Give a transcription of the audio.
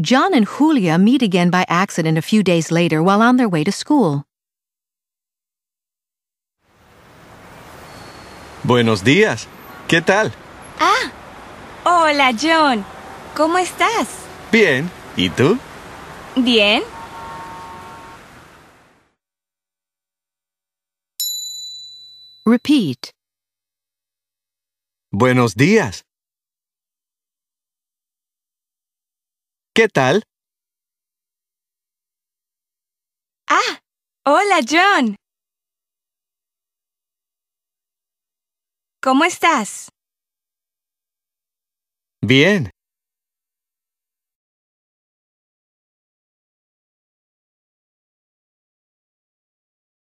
John and Julia meet again by accident a few days later while on their way to school. Buenos días. ¿Qué tal? Ah, hola John. ¿Cómo estás? Bien. ¿Y tú? Bien. Repeat. Buenos días. ¿Qué tal? Ah, hola John. ¿Cómo estás? Bien.